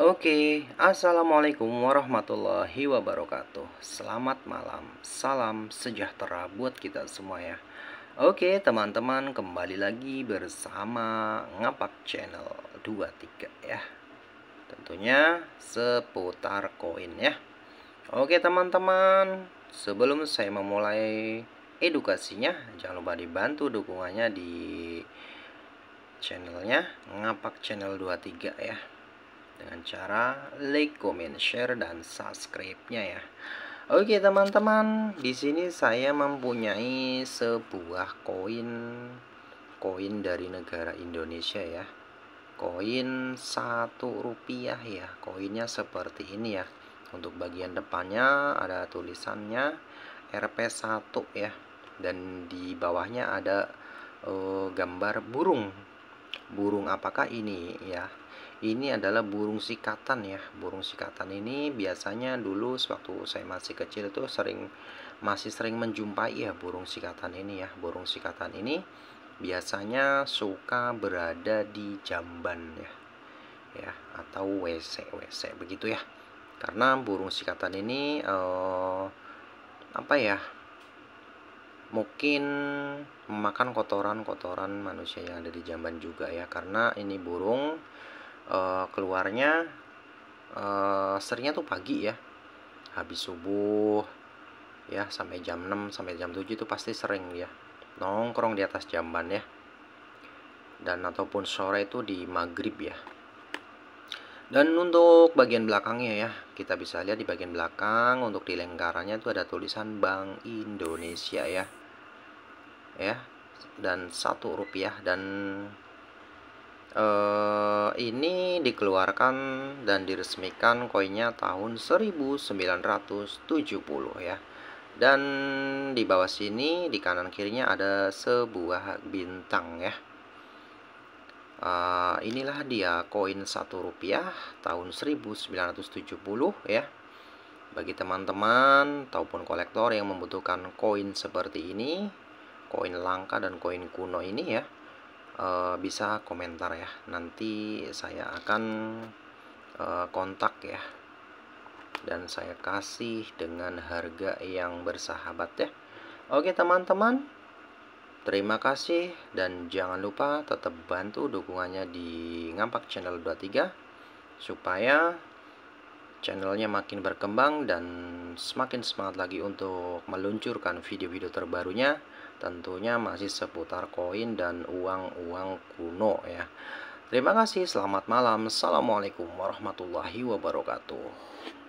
Oke, assalamualaikum warahmatullahi wabarakatuh. Selamat malam, salam sejahtera buat kita semua ya. Oke, teman-teman, kembali lagi bersama Ngapak Channel 23 ya. Tentunya seputar koin ya. Oke, teman-teman, sebelum saya memulai edukasinya, jangan lupa dibantu dukungannya di channelnya Ngapak Channel 23 ya dengan cara like, comment, share, dan subscribe-nya ya. Oke teman-teman, di sini saya mempunyai sebuah koin koin dari negara Indonesia ya. Koin satu rupiah ya, koinnya seperti ini ya. Untuk bagian depannya ada tulisannya RP1 ya, dan di bawahnya ada uh, gambar burung burung apakah ini ya ini adalah burung sikatan ya burung sikatan ini biasanya dulu sewaktu saya masih kecil itu sering masih sering menjumpai ya burung sikatan ini ya burung sikatan ini biasanya suka berada di jamban ya ya atau WC WC begitu ya karena burung sikatan ini eh, apa ya mungkin memakan kotoran-kotoran manusia yang ada di jamban juga ya karena ini burung uh, keluarnya uh, seringnya tuh pagi ya habis subuh ya sampai jam 6 sampai jam 7 itu pasti sering ya nongkrong di atas jamban ya dan ataupun sore itu di maghrib ya dan untuk bagian belakangnya ya kita bisa lihat di bagian belakang untuk di lingkarannya itu ada tulisan Bank Indonesia ya ya dan satu rupiah dan eh, ini dikeluarkan dan diresmikan koinnya tahun 1970 ya dan di bawah sini di kanan kirinya ada sebuah bintang ya uh, inilah dia koin satu rupiah tahun 1970 ya bagi teman-teman ataupun kolektor yang membutuhkan koin seperti ini koin langka dan koin kuno ini ya e, bisa komentar ya nanti saya akan e, kontak ya dan saya kasih dengan harga yang bersahabat ya oke teman-teman terima kasih dan jangan lupa tetap bantu dukungannya di Ngampak Channel 23 supaya channelnya makin berkembang dan semakin semangat lagi untuk meluncurkan video-video terbarunya tentunya masih seputar koin dan uang-uang kuno ya terima kasih selamat malam assalamualaikum warahmatullahi wabarakatuh